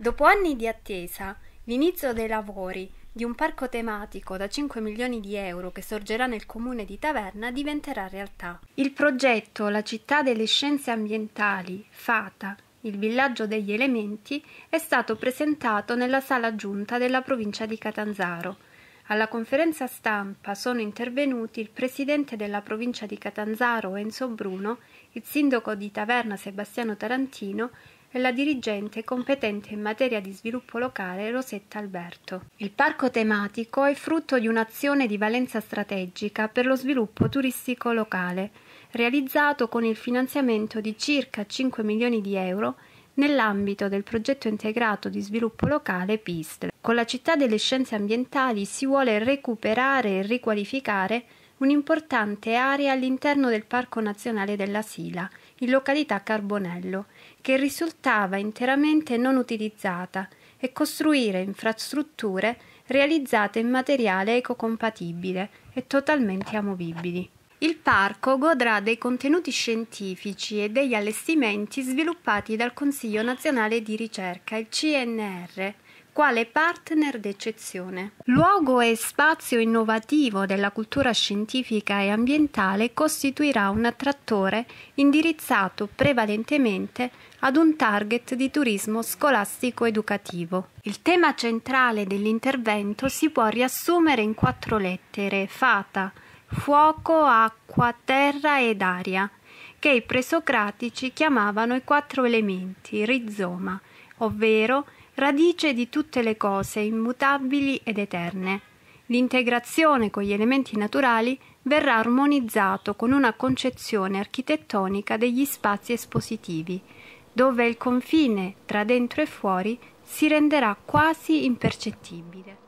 Dopo anni di attesa, l'inizio dei lavori di un parco tematico da 5 milioni di euro che sorgerà nel comune di Taverna diventerà realtà. Il progetto La città delle scienze ambientali, FATA, il villaggio degli elementi, è stato presentato nella sala giunta della provincia di Catanzaro. Alla conferenza stampa sono intervenuti il presidente della provincia di Catanzaro Enzo Bruno, il sindaco di Taverna Sebastiano Tarantino e la dirigente competente in materia di sviluppo locale Rosetta Alberto. Il parco tematico è frutto di un'azione di valenza strategica per lo sviluppo turistico locale, realizzato con il finanziamento di circa 5 milioni di euro nell'ambito del progetto integrato di sviluppo locale PISL. Con la città delle scienze ambientali si vuole recuperare e riqualificare un'importante area all'interno del Parco nazionale della Sila, in località Carbonello, che risultava interamente non utilizzata, e costruire infrastrutture realizzate in materiale ecocompatibile e totalmente amovibili. Il parco godrà dei contenuti scientifici e degli allestimenti sviluppati dal Consiglio nazionale di ricerca, il CNR, quale partner d'eccezione. Luogo e spazio innovativo della cultura scientifica e ambientale costituirà un attrattore indirizzato prevalentemente ad un target di turismo scolastico-educativo. Il tema centrale dell'intervento si può riassumere in quattro lettere fata, fuoco, acqua, terra ed aria, che i presocratici chiamavano i quattro elementi, rizoma, ovvero radice di tutte le cose immutabili ed eterne. L'integrazione con gli elementi naturali verrà armonizzato con una concezione architettonica degli spazi espositivi, dove il confine tra dentro e fuori si renderà quasi impercettibile.